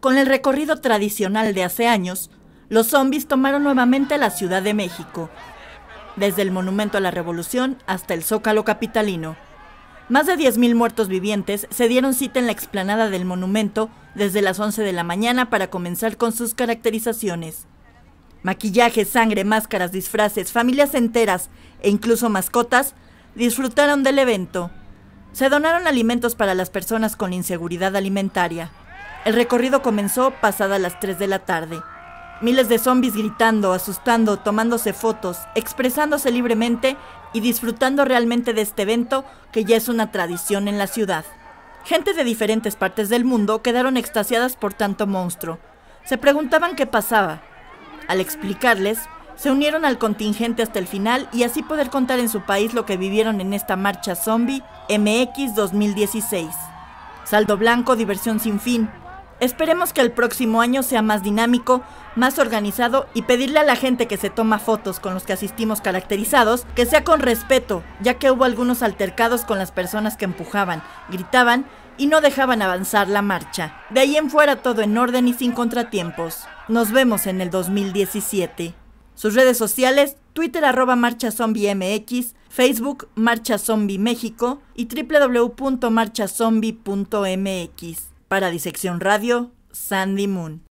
Con el recorrido tradicional de hace años, los zombies tomaron nuevamente la Ciudad de México, desde el Monumento a la Revolución hasta el Zócalo Capitalino. Más de 10.000 muertos vivientes se dieron cita en la explanada del monumento desde las 11 de la mañana para comenzar con sus caracterizaciones. Maquillaje, sangre, máscaras, disfraces, familias enteras e incluso mascotas disfrutaron del evento. Se donaron alimentos para las personas con inseguridad alimentaria. El recorrido comenzó pasada las 3 de la tarde. Miles de zombies gritando, asustando, tomándose fotos, expresándose libremente y disfrutando realmente de este evento que ya es una tradición en la ciudad. Gente de diferentes partes del mundo quedaron extasiadas por tanto monstruo. Se preguntaban qué pasaba. Al explicarles, se unieron al contingente hasta el final y así poder contar en su país lo que vivieron en esta marcha zombie MX 2016. Saldo Blanco, diversión sin fin, Esperemos que el próximo año sea más dinámico, más organizado y pedirle a la gente que se toma fotos con los que asistimos caracterizados que sea con respeto, ya que hubo algunos altercados con las personas que empujaban, gritaban y no dejaban avanzar la marcha. De ahí en fuera todo en orden y sin contratiempos. Nos vemos en el 2017. Sus redes sociales, Twitter arroba Marcha Facebook Marcha Zombie México y www.marchazombie.mx. Para Disección Radio, Sandy Moon.